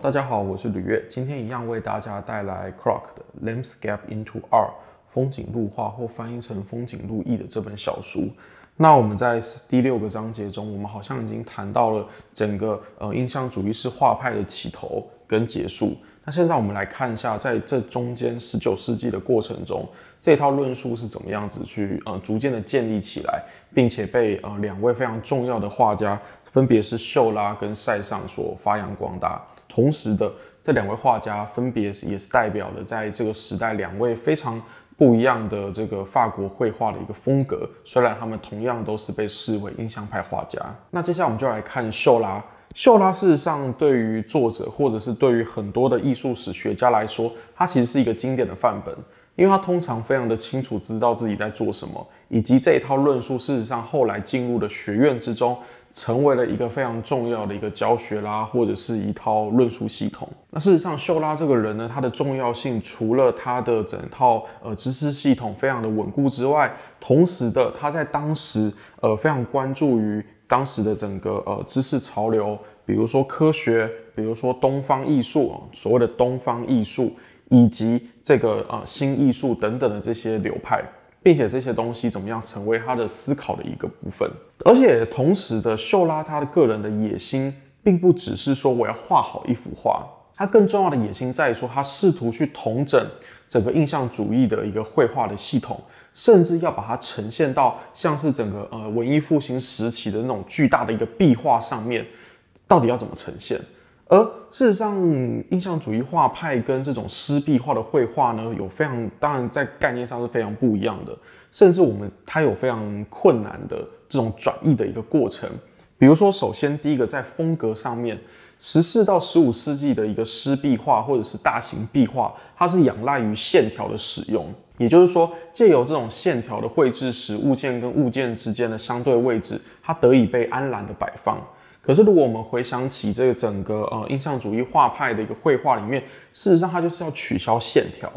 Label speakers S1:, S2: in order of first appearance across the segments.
S1: 大家好，我是吕月，今天一样为大家带来 c r o c k 的《Landscape into 二风景入画》或翻译成《风景入意》的这本小书。那我们在第六个章节中，我们好像已经谈到了整个呃印象主义式画派的起头跟结束。那现在我们来看一下，在这中间十九世纪的过程中，这套论述是怎么样子去呃逐渐的建立起来，并且被呃两位非常重要的画家，分别是秀拉跟塞尚所发扬光大。同时的这两位画家，分别是也是代表了在这个时代两位非常不一样的这个法国绘画的一个风格。虽然他们同样都是被视为印象派画家。那接下来我们就来看秀拉。秀拉事实上，对于作者或者是对于很多的艺术史学家来说，它其实是一个经典的范本。因为他通常非常的清楚知道自己在做什么，以及这一套论述，事实上后来进入了学院之中，成为了一个非常重要的一个教学啦，或者是一套论述系统。那事实上，秀拉这个人呢，他的重要性除了他的整套呃知识系统非常的稳固之外，同时的他在当时呃非常关注于当时的整个呃知识潮流，比如说科学，比如说东方艺术，所谓的东方艺术。以及这个呃新艺术等等的这些流派，并且这些东西怎么样成为他的思考的一个部分？而且同时的，秀拉他的个人的野心，并不只是说我要画好一幅画，他更重要的野心在于说，他试图去统整整个印象主义的一个绘画的系统，甚至要把它呈现到像是整个呃文艺复兴时期的那种巨大的一个壁画上面，到底要怎么呈现？而事实上，印象主义画派跟这种湿壁画的绘画呢，有非常当然在概念上是非常不一样的，甚至我们它有非常困难的这种转译的一个过程。比如说，首先第一个在风格上面，十四到十五世纪的一个湿壁画或者是大型壁画，它是仰赖于线条的使用，也就是说，借由这种线条的绘制使物件跟物件之间的相对位置，它得以被安然的摆放。可是，如果我们回想起这个整个呃印象主义画派的一个绘画里面，事实上它就是要取消线条。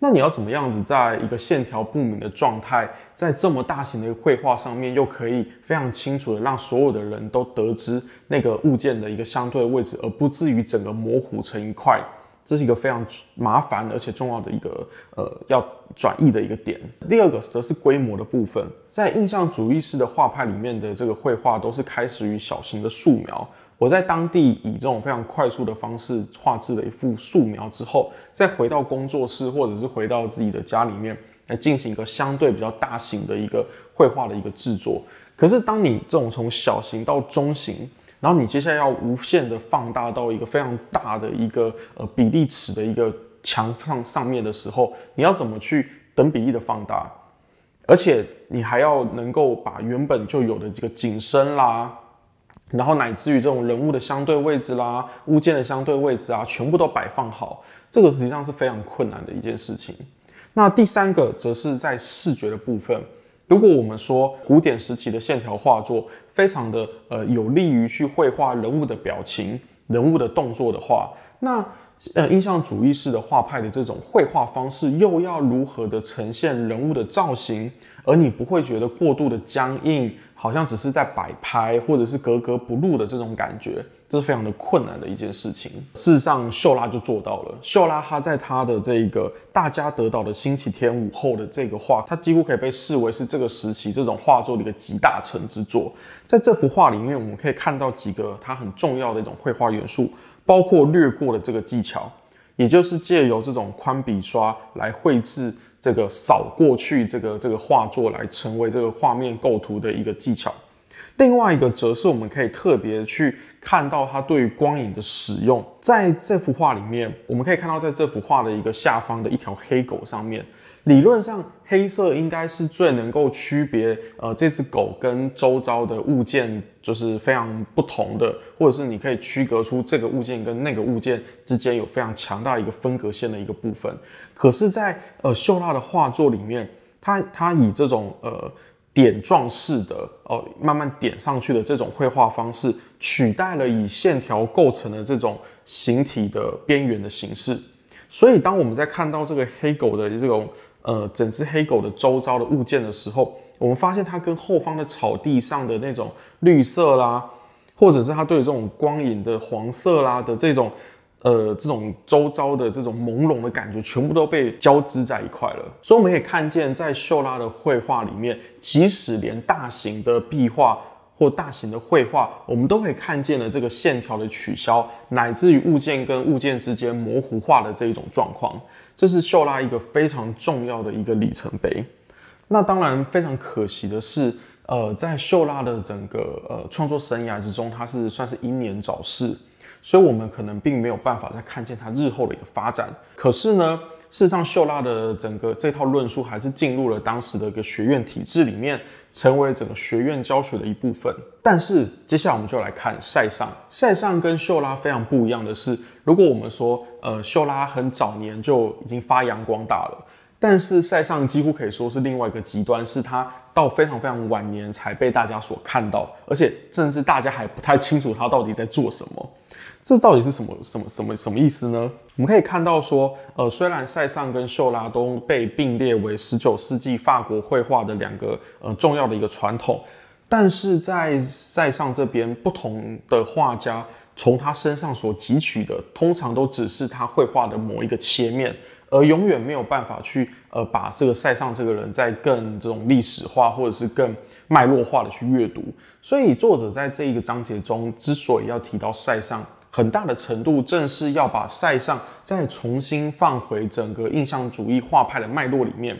S1: 那你要怎么样子，在一个线条不明的状态，在这么大型的一个绘画上面，又可以非常清楚的让所有的人都得知那个物件的一个相对位置，而不至于整个模糊成一块？这是一个非常麻烦而且重要的一个呃要转移的一个点。第二个则是规模的部分，在印象主义式的画派里面的这个绘画都是开始于小型的素描。我在当地以这种非常快速的方式画制了一幅素描之后，再回到工作室或者是回到自己的家里面来进行一个相对比较大型的一个绘画的一个制作。可是当你这种从小型到中型。然后你接下来要无限的放大到一个非常大的一个呃比例尺的一个墙上上面的时候，你要怎么去等比例的放大？而且你还要能够把原本就有的这个景深啦，然后乃至于这种人物的相对位置啦、物件的相对位置啊，全部都摆放好，这个实际上是非常困难的一件事情。那第三个则是在视觉的部分。如果我们说古典时期的线条画作非常的呃有利于去绘画人物的表情、人物的动作的话，那。呃，印象主义式的画派的这种绘画方式，又要如何的呈现人物的造型，而你不会觉得过度的僵硬，好像只是在摆拍，或者是格格不入的这种感觉，这是非常的困难的一件事情。事实上，秀拉就做到了。秀拉他在他的这个大家得到的星期天午后的这个画，他几乎可以被视为是这个时期这种画作的一个集大成之作。在这幅画里面，我们可以看到几个他很重要的一种绘画元素。包括掠过的这个技巧，也就是借由这种宽笔刷来绘制这个扫过去这个这个画作来成为这个画面构图的一个技巧。另外一个则是我们可以特别去看到它对于光影的使用，在这幅画里面，我们可以看到在这幅画的一个下方的一条黑狗上面，理论上。黑色应该是最能够区别呃这只狗跟周遭的物件就是非常不同的，或者是你可以区隔出这个物件跟那个物件之间有非常强大一个分隔线的一个部分。可是，在呃秀拉的画作里面，它它以这种呃点状式的哦慢慢点上去的这种绘画方式，取代了以线条构成的这种形体的边缘的形式。所以，当我们在看到这个黑狗的这种。呃，整只黑狗的周遭的物件的时候，我们发现它跟后方的草地上的那种绿色啦，或者是它对这种光影的黄色啦的这种，呃，这种周遭的这种朦胧的感觉，全部都被交织在一块了。所以我们可以看见，在秀拉的绘画里面，即使连大型的壁画或大型的绘画，我们都可以看见了这个线条的取消，乃至于物件跟物件之间模糊化的这一种状况。这是秀拉一个非常重要的一个里程碑。那当然非常可惜的是，呃，在秀拉的整个呃创作生涯之中，他是算是英年早逝，所以我们可能并没有办法再看见他日后的一个发展。可是呢。事实上，秀拉的整个这套论述还是进入了当时的一个学院体制里面，成为整个学院教学的一部分。但是，接下来我们就来看塞尚。塞尚跟秀拉非常不一样的是，如果我们说，呃，秀拉很早年就已经发扬光大了，但是塞尚几乎可以说是另外一个极端，是他到非常非常晚年才被大家所看到，而且甚至大家还不太清楚他到底在做什么。这到底是什么什么什么什么意思呢？我们可以看到说，呃，虽然塞尚跟秀拉都被并列为十九世纪法国绘画的两个呃重要的一个传统，但是在塞尚这边，不同的画家从他身上所汲取的，通常都只是他绘画的某一个切面，而永远没有办法去呃把这个塞尚这个人在更这种历史化或者是更脉络化的去阅读。所以作者在这一个章节中之所以要提到塞尚，很大的程度，正是要把塞尚再重新放回整个印象主义画派的脉络里面，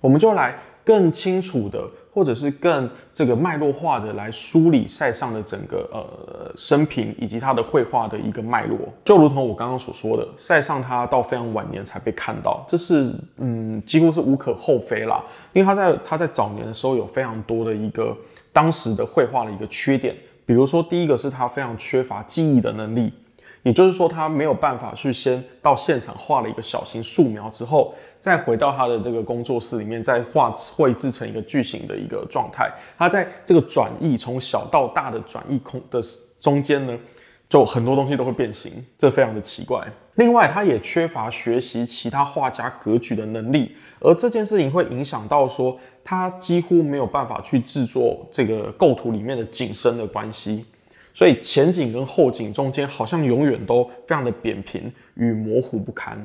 S1: 我们就来更清楚的，或者是更这个脉络化的来梳理塞尚的整个呃生平以及他的绘画的一个脉络。就如同我刚刚所说的，塞尚他到非常晚年才被看到，这是嗯几乎是无可厚非啦，因为他在他在早年的时候有非常多的一个当时的绘画的一个缺点。比如说，第一个是他非常缺乏记忆的能力，也就是说，他没有办法去先到现场画了一个小型素描之后，再回到他的这个工作室里面再画绘制成一个巨型的一个状态。他在这个转译从小到大的转译空的中间呢，就很多东西都会变形，这非常的奇怪。另外，他也缺乏学习其他画家格局的能力，而这件事情会影响到说，他几乎没有办法去制作这个构图里面的景深的关系，所以前景跟后景中间好像永远都非常的扁平与模糊不堪。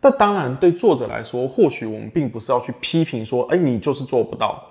S1: 那当然，对作者来说，或许我们并不是要去批评说，哎，你就是做不到，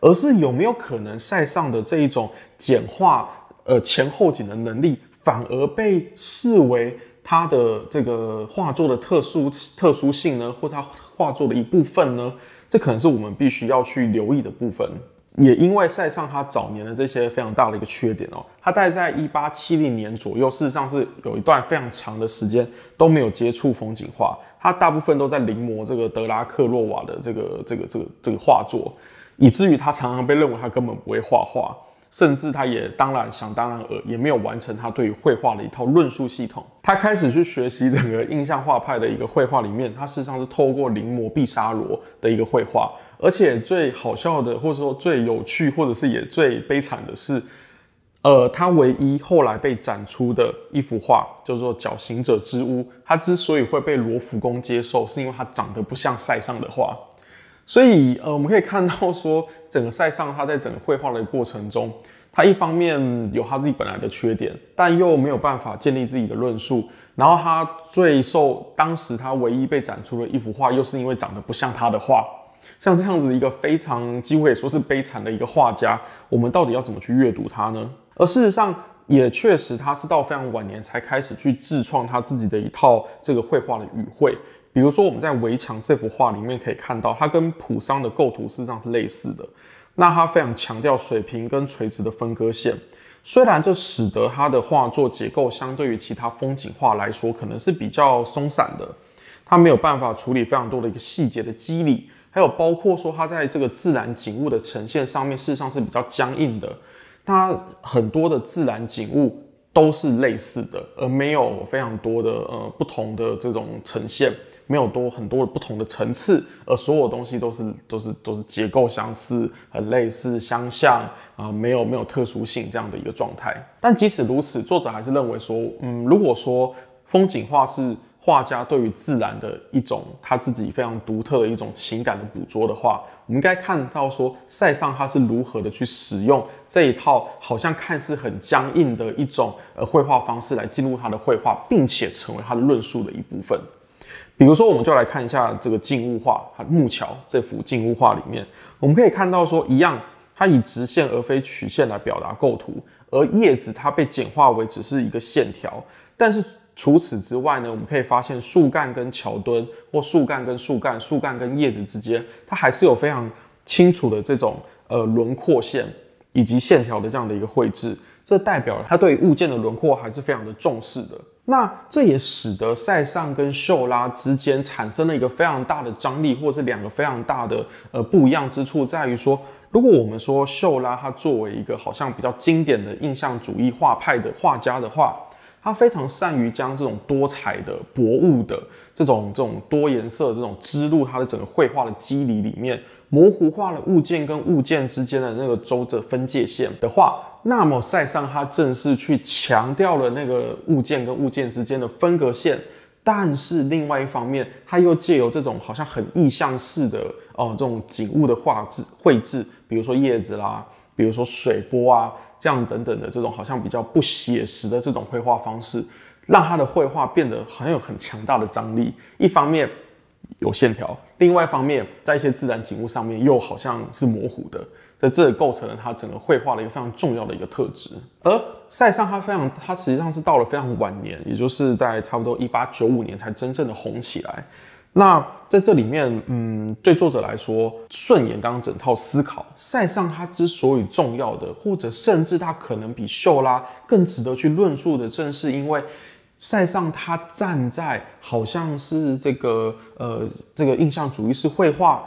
S1: 而是有没有可能塞尚的这一种简化，呃，前后景的能力，反而被视为。他的这个画作的特殊特殊性呢，或者他画作的一部分呢，这可能是我们必须要去留意的部分。也因为塞尚他早年的这些非常大的一个缺点哦，他大概在一八七零年左右，事实上是有一段非常长的时间都没有接触风景画，他大部分都在临摹这个德拉克洛瓦的这个这个这个这个画作，以至于他常常被认为他根本不会画画。甚至他也当然想当然而也没有完成他对于绘画的一套论述系统。他开始去学习整个印象画派的一个绘画里面，他事实上是透过临摹毕沙罗的一个绘画。而且最好笑的，或者说最有趣，或者是也最悲惨的是，呃，他唯一后来被展出的一幅画叫做《绞刑者之屋》。他之所以会被罗浮宫接受，是因为他长得不像塞尚的画。所以，呃，我们可以看到说，整个赛上他在整个绘画的过程中，他一方面有他自己本来的缺点，但又没有办法建立自己的论述。然后，他最受当时他唯一被展出的一幅画，又是因为长得不像他的画。像这样子一个非常机会说是悲惨的一个画家，我们到底要怎么去阅读他呢？而事实上，也确实他是到非常晚年才开始去自创他自己的一套这个绘画的语汇。比如说，我们在《围墙》这幅画里面可以看到，它跟普桑的构图事实上是类似的。那它非常强调水平跟垂直的分割线，虽然这使得它的画作结构相对于其他风景画来说，可能是比较松散的。它没有办法处理非常多的一个细节的肌理，还有包括说它在这个自然景物的呈现上面，事实上是比较僵硬的。它很多的自然景物都是类似的，而没有非常多的呃不同的这种呈现。没有多很多的不同的层次，而所有东西都是都是都是结构相似、很类似、相像啊，没有没有特殊性这样的一个状态。但即使如此，作者还是认为说，嗯，如果说风景画是画家对于自然的一种他自己非常独特的一种情感的捕捉的话，我们应该看到说，塞尚他是如何的去使用这一套好像看似很僵硬的一种呃绘画方式来进入他的绘画，并且成为他的论述的一部分。比如说，我们就来看一下这个静物画《木桥》这幅静物画里面，我们可以看到说，一样，它以直线而非曲线来表达构图，而叶子它被简化为只是一个线条。但是除此之外呢，我们可以发现，树干跟桥墩或树干跟树干、树干跟叶子之间，它还是有非常清楚的这种呃轮廓线以及线条的这样的一个绘制，这代表它对物件的轮廓还是非常的重视的。那这也使得塞尚跟秀拉之间产生了一个非常大的张力，或是两个非常大的呃不一样之处，在于说，如果我们说秀拉他作为一个好像比较经典的印象主义画派的画家的话。他非常善于将这种多彩的薄雾的这种这种多颜色这种织入他的整个绘画的肌理里面，模糊化了物件跟物件之间的那个周的分界线的话，那么塞尚他正是去强调了那个物件跟物件之间的分隔线，但是另外一方面，他又借由这种好像很意象式的哦这种景物的画质绘制，比如说叶子啦。比如说水波啊，这样等等的这种好像比较不写实的这种绘画方式，让他的绘画变得很有很强大的张力。一方面有线条，另外一方面在一些自然景物上面又好像是模糊的，在这里构成了他整个绘画的一个非常重要的一个特质。而塞尚他非常，他实际上是到了非常晚年，也就是在差不多一八九五年才真正的红起来。那在这里面，嗯，对作者来说，顺延刚刚整套思考，塞尚他之所以重要的，或者甚至他可能比秀拉更值得去论述的，正是因为塞尚他站在好像是这个呃这个印象主义式绘画。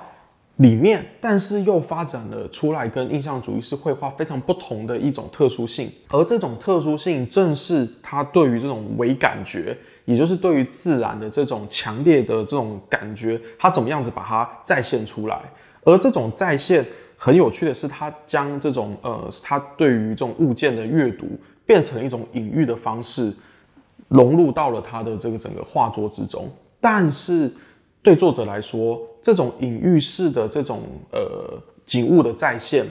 S1: 里面，但是又发展了出来，跟印象主义是绘画非常不同的一种特殊性，而这种特殊性正是他对于这种伪感觉，也就是对于自然的这种强烈的这种感觉，他怎么样子把它再现出来？而这种再现很有趣的是，他将这种呃，他对于这种物件的阅读，变成了一种隐喻的方式，融入到了他的这个整个画作之中，但是。对作者来说，这种隐喻式的这种呃景物的再现，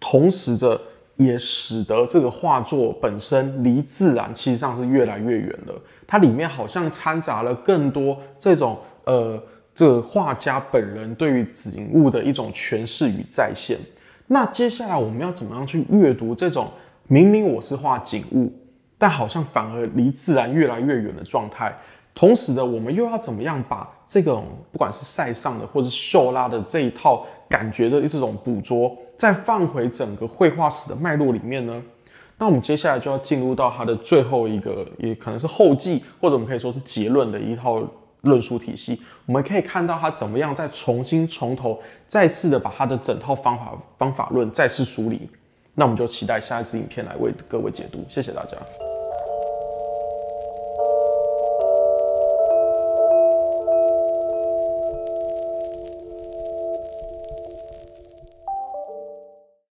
S1: 同时的也使得这个画作本身离自然其实上是越来越远了。它里面好像掺杂了更多这种呃，这画家本人对于景物的一种诠释与再现。那接下来我们要怎么样去阅读这种明明我是画景物，但好像反而离自然越来越远的状态？同时呢，我们又要怎么样把这种不管是塞尚的或者秀拉的这一套感觉的这种捕捉，再放回整个绘画史的脉络里面呢？那我们接下来就要进入到它的最后一个，也可能是后记或者我们可以说是结论的一套论述体系。我们可以看到他怎么样再重新从头再次的把他的整套方法方法论再次梳理。那我们就期待下一次影片来为各位解读，谢谢大家。